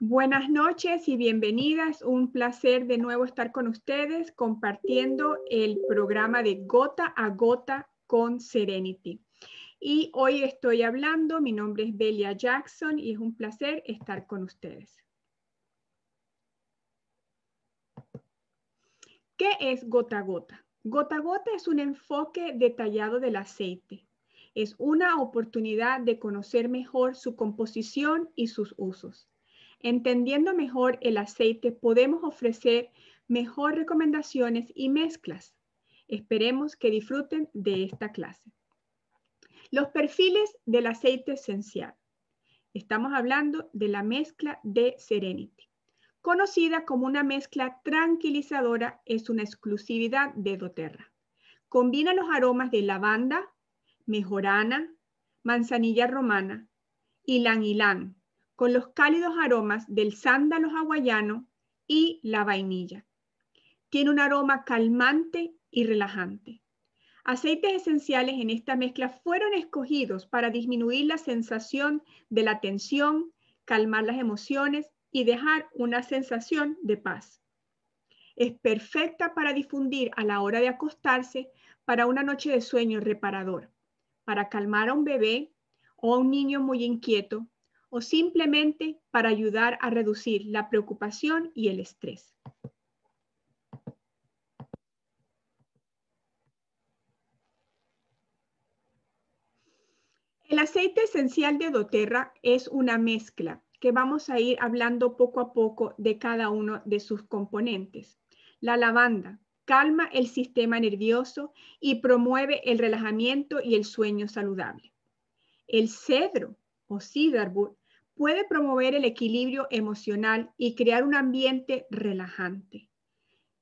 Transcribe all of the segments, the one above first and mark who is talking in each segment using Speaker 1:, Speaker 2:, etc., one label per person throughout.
Speaker 1: Buenas noches y bienvenidas. Un placer de nuevo estar con ustedes compartiendo el programa de Gota a Gota con Serenity. Y hoy estoy hablando, mi nombre es Belia Jackson y es un placer estar con ustedes. ¿Qué es gota a gota? Gota a gota es un enfoque detallado del aceite es una oportunidad de conocer mejor su composición y sus usos. Entendiendo mejor el aceite, podemos ofrecer mejor recomendaciones y mezclas. Esperemos que disfruten de esta clase. Los perfiles del aceite esencial. Estamos hablando de la mezcla de Serenity. Conocida como una mezcla tranquilizadora, es una exclusividad de doTERRA. Combina los aromas de lavanda, mejorana, manzanilla romana, y langilán, con los cálidos aromas del sándalo hawaiano y la vainilla. Tiene un aroma calmante y relajante. Aceites esenciales en esta mezcla fueron escogidos para disminuir la sensación de la tensión, calmar las emociones y dejar una sensación de paz. Es perfecta para difundir a la hora de acostarse para una noche de sueño reparador para calmar a un bebé o a un niño muy inquieto o simplemente para ayudar a reducir la preocupación y el estrés. El aceite esencial de doTERRA es una mezcla que vamos a ir hablando poco a poco de cada uno de sus componentes. La lavanda, calma el sistema nervioso y promueve el relajamiento y el sueño saludable. El cedro o cedarwood puede promover el equilibrio emocional y crear un ambiente relajante.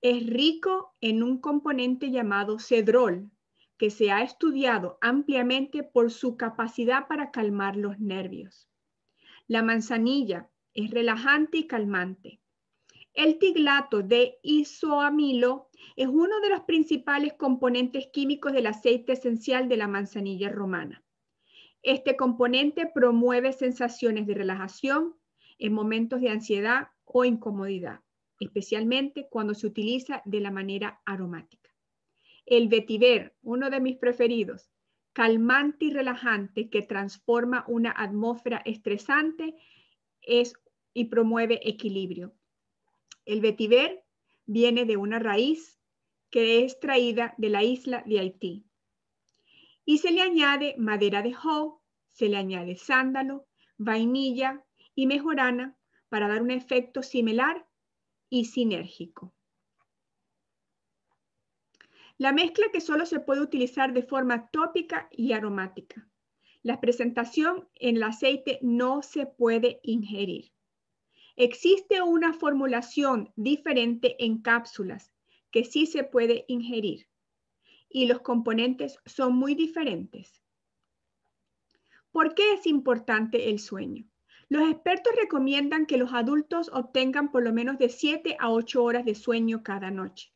Speaker 1: Es rico en un componente llamado cedrol, que se ha estudiado ampliamente por su capacidad para calmar los nervios. La manzanilla es relajante y calmante. El tiglato de isoamilo es uno de los principales componentes químicos del aceite esencial de la manzanilla romana. Este componente promueve sensaciones de relajación en momentos de ansiedad o incomodidad, especialmente cuando se utiliza de la manera aromática. El vetiver, uno de mis preferidos, calmante y relajante que transforma una atmósfera estresante y promueve equilibrio. El vetiver viene de una raíz que es traída de la isla de Haití. Y se le añade madera de ho, se le añade sándalo, vainilla y mejorana para dar un efecto similar y sinérgico. La mezcla que solo se puede utilizar de forma tópica y aromática. La presentación en el aceite no se puede ingerir. Existe una formulación diferente en cápsulas que sí se puede ingerir y los componentes son muy diferentes. ¿Por qué es importante el sueño? Los expertos recomiendan que los adultos obtengan por lo menos de 7 a 8 horas de sueño cada noche.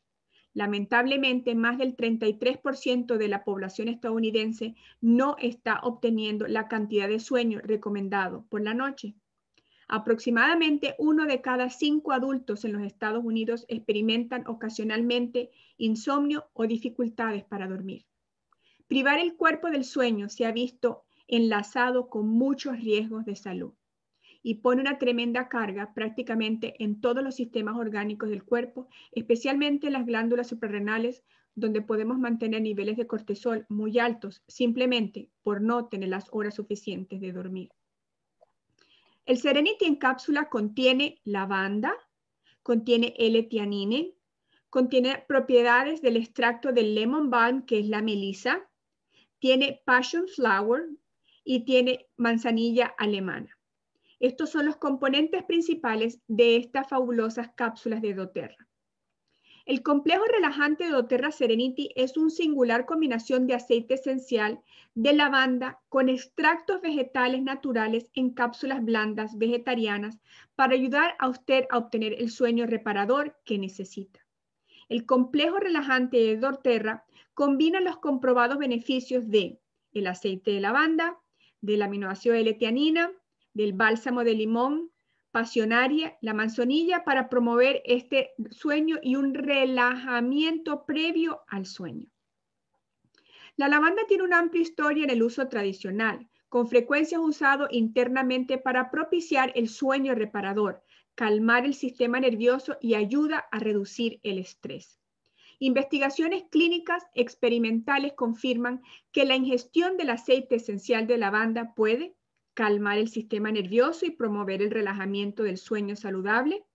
Speaker 1: Lamentablemente, más del 33% de la población estadounidense no está obteniendo la cantidad de sueño recomendado por la noche. Aproximadamente uno de cada cinco adultos en los Estados Unidos experimentan ocasionalmente insomnio o dificultades para dormir. Privar el cuerpo del sueño se ha visto enlazado con muchos riesgos de salud y pone una tremenda carga prácticamente en todos los sistemas orgánicos del cuerpo, especialmente en las glándulas suprarrenales, donde podemos mantener niveles de cortisol muy altos simplemente por no tener las horas suficientes de dormir. El Serenity en cápsula contiene lavanda, contiene L-tianine, contiene propiedades del extracto del lemon balm, que es la melisa, tiene passion flower y tiene manzanilla alemana. Estos son los componentes principales de estas fabulosas cápsulas de doTERRA. El complejo relajante de doTERRA Serenity es una singular combinación de aceite esencial de lavanda con extractos vegetales naturales en cápsulas blandas vegetarianas para ayudar a usted a obtener el sueño reparador que necesita. El complejo relajante de doTERRA combina los comprobados beneficios de el aceite de lavanda, del aminoácido de letianina, del bálsamo de limón, pasionaria, la manzanilla, para promover este sueño y un relajamiento previo al sueño. La lavanda tiene una amplia historia en el uso tradicional, con frecuencia usado internamente para propiciar el sueño reparador, calmar el sistema nervioso y ayuda a reducir el estrés. Investigaciones clínicas experimentales confirman que la ingestión del aceite esencial de lavanda puede calmar el sistema nervioso y promover el relajamiento del sueño saludable.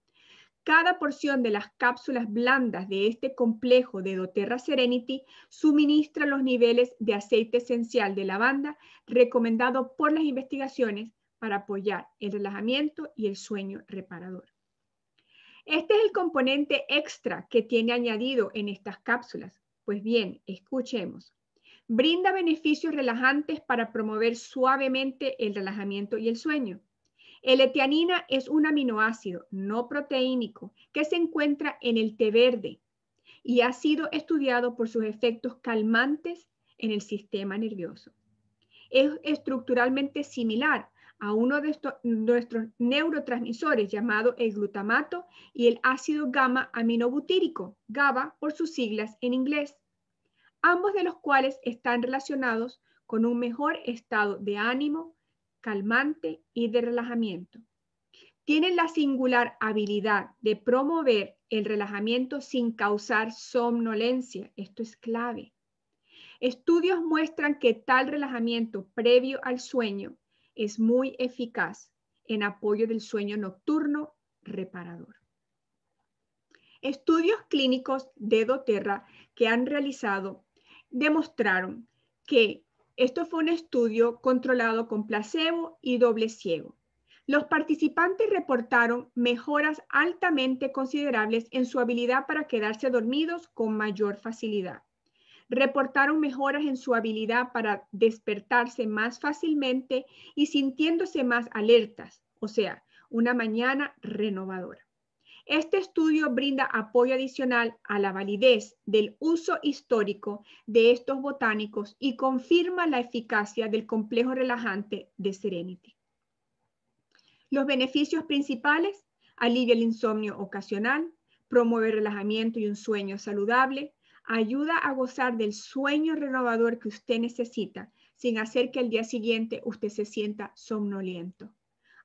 Speaker 1: Cada porción de las cápsulas blandas de este complejo de doTERRA Serenity suministra los niveles de aceite esencial de lavanda recomendado por las investigaciones para apoyar el relajamiento y el sueño reparador. Este es el componente extra que tiene añadido en estas cápsulas. Pues bien, escuchemos. Brinda beneficios relajantes para promover suavemente el relajamiento y el sueño. El etianina es un aminoácido no proteínico que se encuentra en el té verde y ha sido estudiado por sus efectos calmantes en el sistema nervioso. Es estructuralmente similar a uno de nuestros neurotransmisores llamado el glutamato y el ácido gamma aminobutírico, GABA por sus siglas en inglés ambos de los cuales están relacionados con un mejor estado de ánimo, calmante y de relajamiento. Tienen la singular habilidad de promover el relajamiento sin causar somnolencia. Esto es clave. Estudios muestran que tal relajamiento previo al sueño es muy eficaz en apoyo del sueño nocturno reparador. Estudios clínicos de doTERRA que han realizado demostraron que esto fue un estudio controlado con placebo y doble ciego. Los participantes reportaron mejoras altamente considerables en su habilidad para quedarse dormidos con mayor facilidad. Reportaron mejoras en su habilidad para despertarse más fácilmente y sintiéndose más alertas, o sea, una mañana renovadora. Este estudio brinda apoyo adicional a la validez del uso histórico de estos botánicos y confirma la eficacia del complejo relajante de Serenity. Los beneficios principales, alivia el insomnio ocasional, promueve relajamiento y un sueño saludable, ayuda a gozar del sueño renovador que usted necesita sin hacer que al día siguiente usted se sienta somnoliento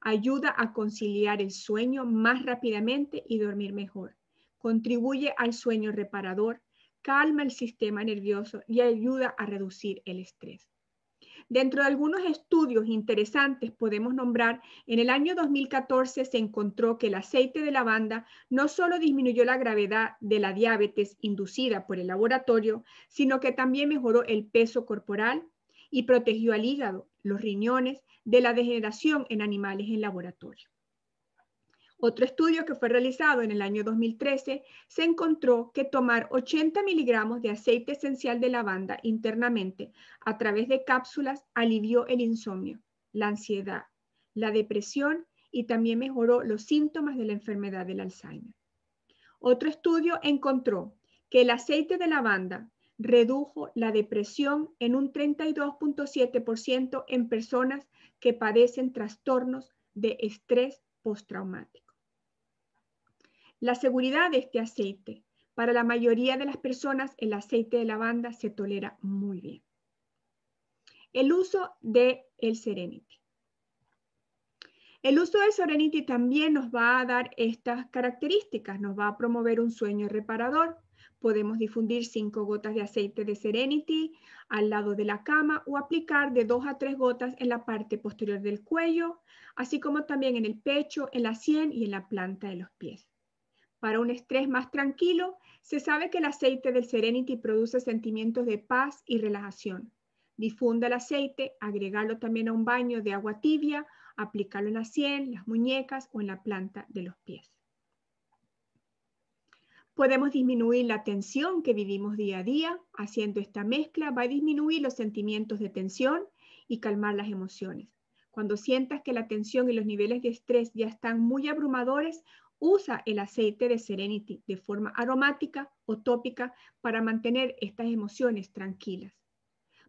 Speaker 1: ayuda a conciliar el sueño más rápidamente y dormir mejor. Contribuye al sueño reparador, calma el sistema nervioso y ayuda a reducir el estrés. Dentro de algunos estudios interesantes podemos nombrar, en el año 2014 se encontró que el aceite de lavanda no solo disminuyó la gravedad de la diabetes inducida por el laboratorio, sino que también mejoró el peso corporal, y protegió al hígado, los riñones, de la degeneración en animales en laboratorio. Otro estudio que fue realizado en el año 2013 se encontró que tomar 80 miligramos de aceite esencial de lavanda internamente a través de cápsulas alivió el insomnio, la ansiedad, la depresión y también mejoró los síntomas de la enfermedad del Alzheimer. Otro estudio encontró que el aceite de lavanda redujo la depresión en un 32.7% en personas que padecen trastornos de estrés postraumático. La seguridad de este aceite. Para la mayoría de las personas el aceite de lavanda se tolera muy bien. El uso de el Serenity. El uso de Serenity también nos va a dar estas características, nos va a promover un sueño reparador, Podemos difundir 5 gotas de aceite de Serenity al lado de la cama o aplicar de 2 a 3 gotas en la parte posterior del cuello, así como también en el pecho, en la sien y en la planta de los pies. Para un estrés más tranquilo, se sabe que el aceite del Serenity produce sentimientos de paz y relajación. Difunda el aceite, agregarlo también a un baño de agua tibia, aplicarlo en la sien, las muñecas o en la planta de los pies. Podemos disminuir la tensión que vivimos día a día. Haciendo esta mezcla va a disminuir los sentimientos de tensión y calmar las emociones. Cuando sientas que la tensión y los niveles de estrés ya están muy abrumadores, usa el aceite de Serenity de forma aromática o tópica para mantener estas emociones tranquilas.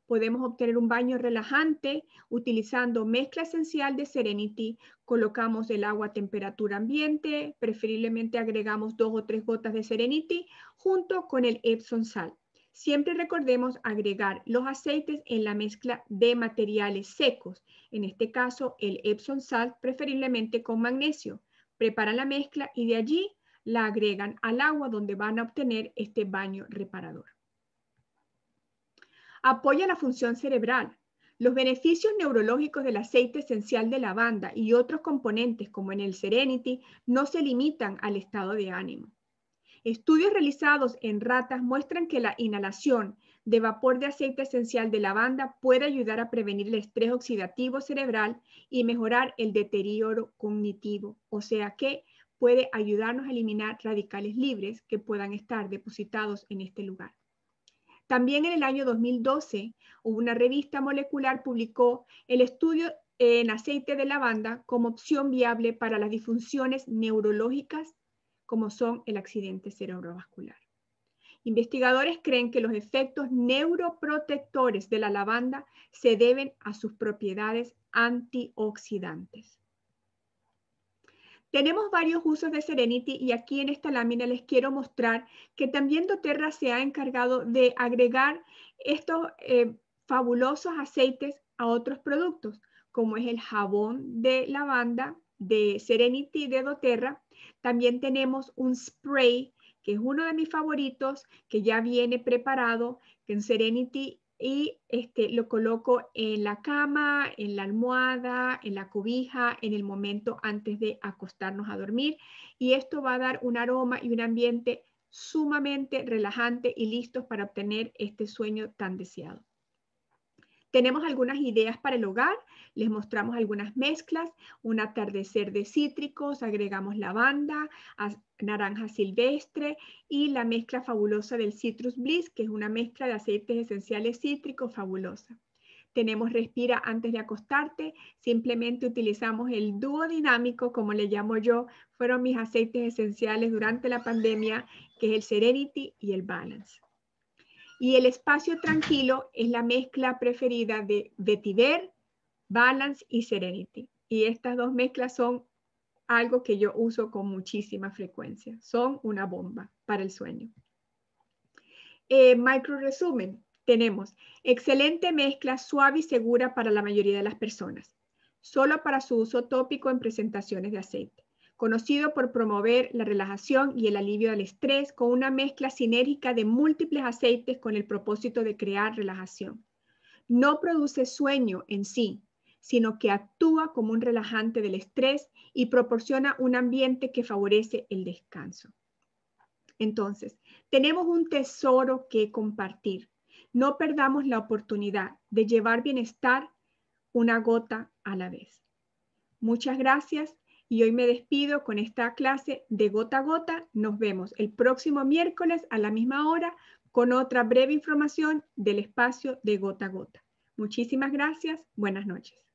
Speaker 1: Podemos obtener un baño relajante utilizando mezcla esencial de Serenity. Colocamos el agua a temperatura ambiente, preferiblemente agregamos dos o tres gotas de Serenity junto con el Epsom sal. Siempre recordemos agregar los aceites en la mezcla de materiales secos, en este caso el Epsom salt preferiblemente con magnesio. Preparan la mezcla y de allí la agregan al agua donde van a obtener este baño reparador apoya la función cerebral. Los beneficios neurológicos del aceite esencial de lavanda y otros componentes como en el Serenity no se limitan al estado de ánimo. Estudios realizados en ratas muestran que la inhalación de vapor de aceite esencial de lavanda puede ayudar a prevenir el estrés oxidativo cerebral y mejorar el deterioro cognitivo, o sea que puede ayudarnos a eliminar radicales libres que puedan estar depositados en este lugar. También en el año 2012, una revista molecular publicó el estudio en aceite de lavanda como opción viable para las disfunciones neurológicas como son el accidente cerebrovascular. Investigadores creen que los efectos neuroprotectores de la lavanda se deben a sus propiedades antioxidantes. Tenemos varios usos de Serenity y aquí en esta lámina les quiero mostrar que también doTERRA se ha encargado de agregar estos eh, fabulosos aceites a otros productos, como es el jabón de lavanda de Serenity de doTERRA. También tenemos un spray que es uno de mis favoritos, que ya viene preparado, en Serenity y este, lo coloco en la cama, en la almohada, en la cobija, en el momento antes de acostarnos a dormir. Y esto va a dar un aroma y un ambiente sumamente relajante y listos para obtener este sueño tan deseado. Tenemos algunas ideas para el hogar, les mostramos algunas mezclas, un atardecer de cítricos, agregamos lavanda, naranja silvestre y la mezcla fabulosa del Citrus Bliss, que es una mezcla de aceites esenciales cítricos fabulosa. Tenemos respira antes de acostarte, simplemente utilizamos el dúo dinámico, como le llamo yo, fueron mis aceites esenciales durante la pandemia, que es el Serenity y el Balance. Y el espacio tranquilo es la mezcla preferida de vetiver, balance y serenity. Y estas dos mezclas son algo que yo uso con muchísima frecuencia. Son una bomba para el sueño. Eh, micro resumen. Tenemos excelente mezcla suave y segura para la mayoría de las personas, solo para su uso tópico en presentaciones de aceite conocido por promover la relajación y el alivio del estrés con una mezcla sinérgica de múltiples aceites con el propósito de crear relajación. No produce sueño en sí, sino que actúa como un relajante del estrés y proporciona un ambiente que favorece el descanso. Entonces, tenemos un tesoro que compartir. No perdamos la oportunidad de llevar bienestar una gota a la vez. Muchas gracias y hoy me despido con esta clase de gota a gota. Nos vemos el próximo miércoles a la misma hora con otra breve información del espacio de gota a gota. Muchísimas gracias. Buenas noches.